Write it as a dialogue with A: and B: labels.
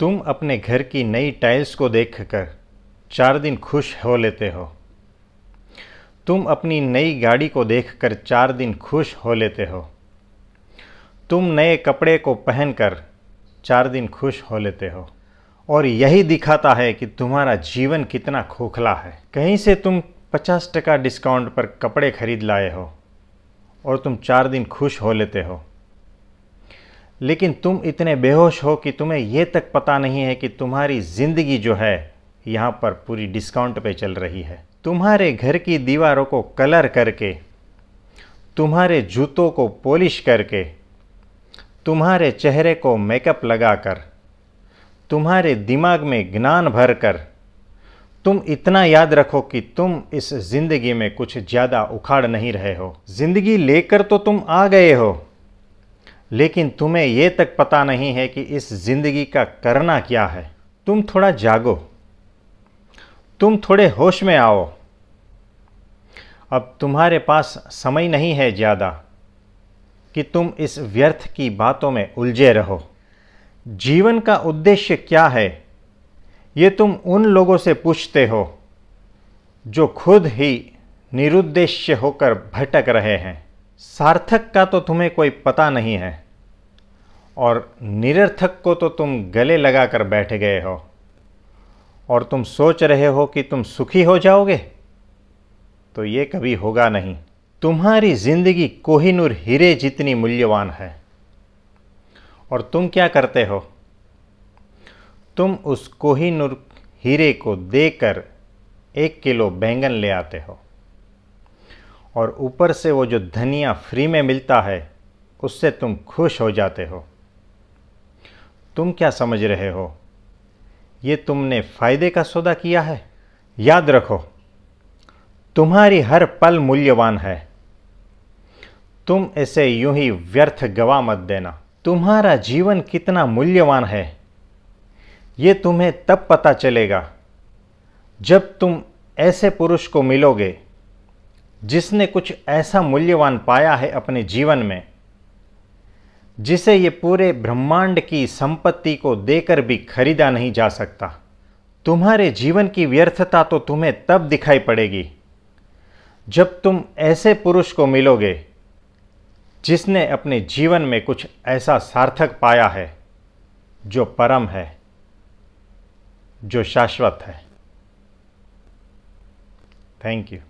A: तुम अपने घर की नई टाइल्स को देखकर चार दिन खुश हो लेते हो तुम अपनी नई गाड़ी को देखकर चार दिन खुश हो लेते हो तुम नए कपड़े को पहनकर चार दिन खुश हो लेते हो और यही दिखाता है कि तुम्हारा जीवन कितना खोखला है कहीं से तुम पचास टका डिस्काउंट पर कपड़े खरीद लाए हो और तुम चार दिन खुश हो लेते हो लेकिन तुम इतने बेहोश हो कि तुम्हें यह तक पता नहीं है कि तुम्हारी ज़िंदगी जो है यहाँ पर पूरी डिस्काउंट पे चल रही है तुम्हारे घर की दीवारों को कलर करके तुम्हारे जूतों को पॉलिश करके तुम्हारे चेहरे को मेकअप लगाकर तुम्हारे दिमाग में ज्ञान भर कर तुम इतना याद रखो कि तुम इस ज़िंदगी में कुछ ज़्यादा उखाड़ नहीं रहे हो ज़िंदगी लेकर तो तुम आ गए हो लेकिन तुम्हें ये तक पता नहीं है कि इस ज़िंदगी का करना क्या है तुम थोड़ा जागो तुम थोड़े होश में आओ अब तुम्हारे पास समय नहीं है ज़्यादा कि तुम इस व्यर्थ की बातों में उलझे रहो जीवन का उद्देश्य क्या है ये तुम उन लोगों से पूछते हो जो खुद ही निरुद्देश्य होकर भटक रहे हैं सार्थक का तो तुम्हें कोई पता नहीं है और निरर्थक को तो तुम गले लगाकर बैठ गए हो और तुम सोच रहे हो कि तुम सुखी हो जाओगे तो ये कभी होगा नहीं तुम्हारी जिंदगी कोहिनूर हीरे जितनी मूल्यवान है और तुम क्या करते हो तुम उस कोहिनूर हीरे को देकर एक किलो बैंगन ले आते हो और ऊपर से वो जो धनिया फ्री में मिलता है उससे तुम खुश हो जाते हो तुम क्या समझ रहे हो ये तुमने फायदे का सौदा किया है याद रखो तुम्हारी हर पल मूल्यवान है तुम इसे यूं ही व्यर्थ गवा मत देना तुम्हारा जीवन कितना मूल्यवान है ये तुम्हें तब पता चलेगा जब तुम ऐसे पुरुष को मिलोगे जिसने कुछ ऐसा मूल्यवान पाया है अपने जीवन में जिसे ये पूरे ब्रह्मांड की संपत्ति को देकर भी खरीदा नहीं जा सकता तुम्हारे जीवन की व्यर्थता तो तुम्हें तब दिखाई पड़ेगी जब तुम ऐसे पुरुष को मिलोगे जिसने अपने जीवन में कुछ ऐसा सार्थक पाया है जो परम है जो शाश्वत है थैंक यू